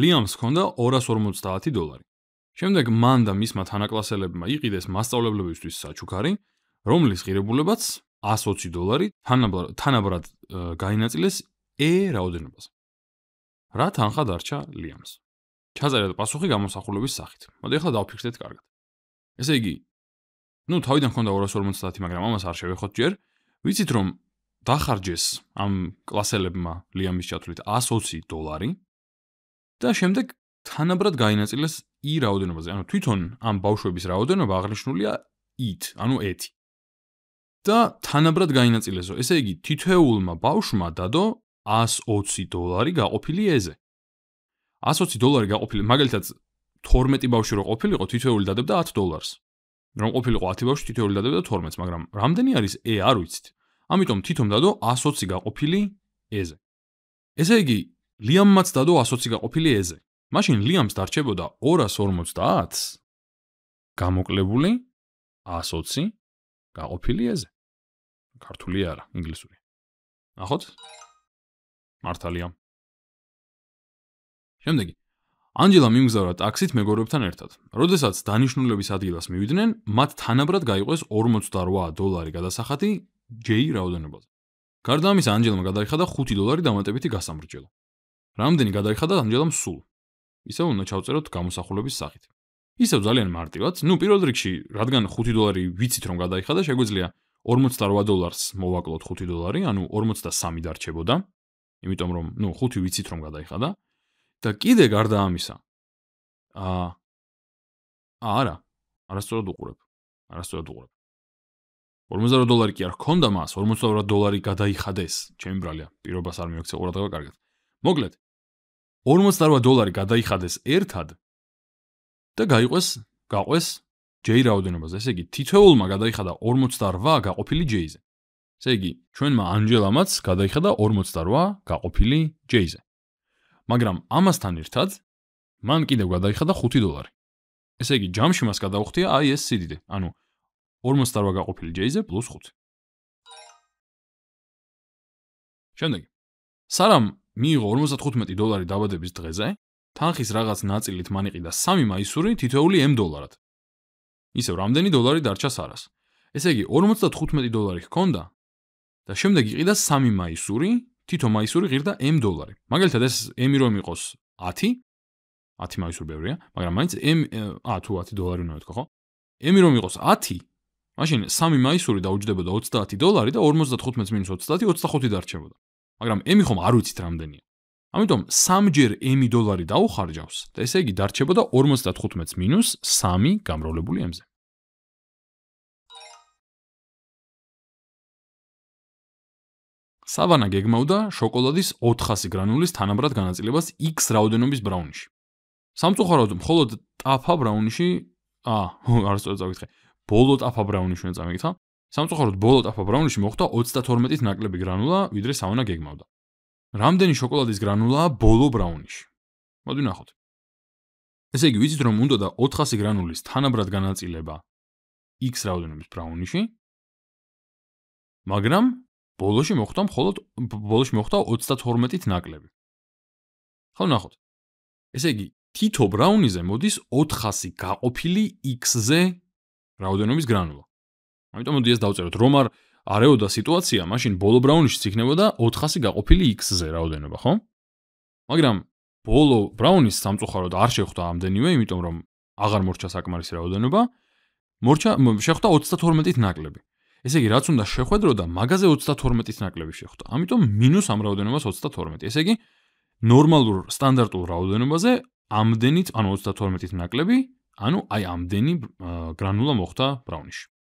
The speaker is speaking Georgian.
ლიამს ჰქონდა 250 დოლარი. შემდეგ მან და მისმა თანაკლასელებმა იყიდეს მასშტაბლებლებისთვის საჩუქარი, რომლის ღირებულებაც 120 დოლარი თანაბრად გაინაწილეს ე რაოდენობას. რა თანხა დარჩა ლიამს? ჩაწერა და პასუხი გამოსახულების სახით. მოდი ახლა დავფიქრდეთ კარგად. ესე იგი, ნუ თავიდან ჰქონდა 250, მაგრამ ამას არ შევეხოთ ჯერ. ვიცით რომ დახარჯეს ამ კლასელებმა ლიამის ჩათვლით 120 დოლარი, და შემდეგ თანაბრად გაინაწილეს i რაოდენობაზე. ანუ თვითონ ამ ბავშვების რაოდენობა აღნიშნულია it, ანუ 1. და თანაბრად გაინაწილესო. ესე იგი, თითოეულმა ბავშვმა დადო 120 დოლარი გაყופיლი ეზე. 120 დოლარი გაყופיლი, მაგალითად 12 ბავშვი რო ყופיლიყო, თითოეული დადებდა 10 დოლარს. რომ ყופיლიყო 10 ბავშვი, თითოეული დადებდა 12-ს, მაგრამ რამდენი არის e, არ ვიცით. ამიტომ თვითონ დადო 120 გაყופיლი ეზე. ესე იგი, ლიამმაც დადო 120 გაყופיლი ეზე. მაშინ ლიამს დარჩებოდა 250-ს. გამოკლებული 120 გაყופיლი ეზე. ქართული არა, ინგლისური. ნახოთ. მართალია. შემდეგ ანჯელა მიმგზავრა ტაქსით მეგობრებთან ერთად. როდესაც დანიშნულების ადგილას მივიდნენ, მათ თანაბრად გაიყვეს 58 დოლარი გადასახადი J რაოდენობაზე. გარდა ამისა, ანჯელმა გადაიხადა 5 დოლარი დამატებითი გასამრჯელო. რამდენი გადაიხადა ამჯერამ სულ. ისევ უნდა ჩავწეროთ გამოსახულების სახით. ისევ ძალიან მარტივად, ну, პირველ რიგში, რადგან 5 დოლარი ვიცით რომ გადაიხადა, შეგვიძლია 48 დოლარს მოვაკლოთ 5 დოლარი, ანუ 53 დარჩებოდა. იმიტომ რომ, ну, 5 ვიცით რომ გადაიხადა. და კიდე გარდა ამისა. აა არა, არასწორად უყურებ. არასწორად უყურებ. 50 დოლარი კი არ ქონდა მას, 48 დოლარი გადაიხადეს ჩემი ბრალია. პირობას არ მიოქცე ყურადღება კარგად. მოკლედ, 58 დოლარი გადაიხადეს ერთად და გაიყვეს გაყვეს J რაოდენობაზე, ესე იგი თითოეულმა გადაიხადა 48 გაყופיლი J-ზე. ესე იგი ჩვენმა ანჯელამაც გადაიხადა 48 გაყופיლი J-ზე. მაგრამ ამასთან ერთად მან კიდევ გადაიხადა 5 დოლარი. ესე იგი ჯამში მას გადაუხდია აი ეს სიდიდე, ანუ 48 გაყופיლი J-ზე +5. შემდეგ სალამ მიიღო 55 დოლარი დაბადების დღეზე, თანხის რაღაც ნაწილით მანიყიდა 3 მაისური თითოეული M დოლარად. ისევ რამდენი დოლარი დარჩა Saras? ესე იგი 55 დოლარი ჰქონდა და შემდეგ იყიდა 3 მაისური, თითო მაისური ღირდა M დოლარი. მაგალითად ეს M-ი რომ იყოს 10, 10 მაისური ბევრია, მაგრამ მაინც M ა თუ 10 დოლარი უნდა ვთქვა ხო? M-ი რომ იყოს 10, მაშინ 3 მაისური დაუჯდებოდა 30 დოლარი და 55 - 30 25 დარჩებოდა. მაგრამ ემი ხომ არ ვიცით რამდენია. ამიტომ 3ჯერ ემი დოლარი დაუხარჯავს და ესე იგი დარჩებოდა 55 მინუს 3 გამრავლებული ემზე. სავანა გეგმავდა შოკოლადის 400 გრანულის თანაბრად განაწილებას X რაოდენობის ბრაუნში. სამწუხაროდ, მხოლოდ ტაფა ბრაუნში, აა, არასწორად წავიხე. ბოლო ტაფა ბრაუნში უნდა წავიხე. სამწუხაროდ ბოლო ტაფა ბრაუნში მოხდა 32-ის ნაკლები გრანულა, ვიდრე სავანა გეგმავდა. რამდენი შოკოლადის გრანულაა ბოლო ბრაუნში? მოდი ნახოთ. ესე იგი, ვიცით რომ უნდა და 400 გრანულის თანაბრად განაწილება X რაოდენობის ბრაუნში. მაგრამ ბოლოში მოხდა მხოლოდ ბოლოში მოხდა 32-ით ნაკლები. ხო ნახოთ. ესე იგი, თითო ბრაუნიზე მოდის 400 გაყოფილი X-ზე რაოდენობის გრანულა. ამიტომ მოდი ეს დავწეროთ. რომ არ არეოდა სიტუაცია, მაშინ ბოლო ბრაუნიშიც იქნებოდა 400-ი გაყופיლი x-ზე რაოდენობა, ხო? მაგრამ ბოლო ბრაუნის სამწუხაროდ არ შეხვდა ამდენივე, იმიტომ რომ აღარ მორჩა საკმარისი რაოდენობა. მორჩა შეხვდა 32-ით ნაკლები. ესე იგი, რაც უნდა შეხwebdriver და მაგაზე 32-ით ნაკლები შეხვდა. ამიტომ მინუს ამ რაოდენობას 32. ესე იგი, ნორმალურ სტანდარტულ რაოდენობაზე ამდენით, ანუ 32-ით ნაკლები, ანუ აი ამდენი გრანულა მოხვდა ბრაუნიში.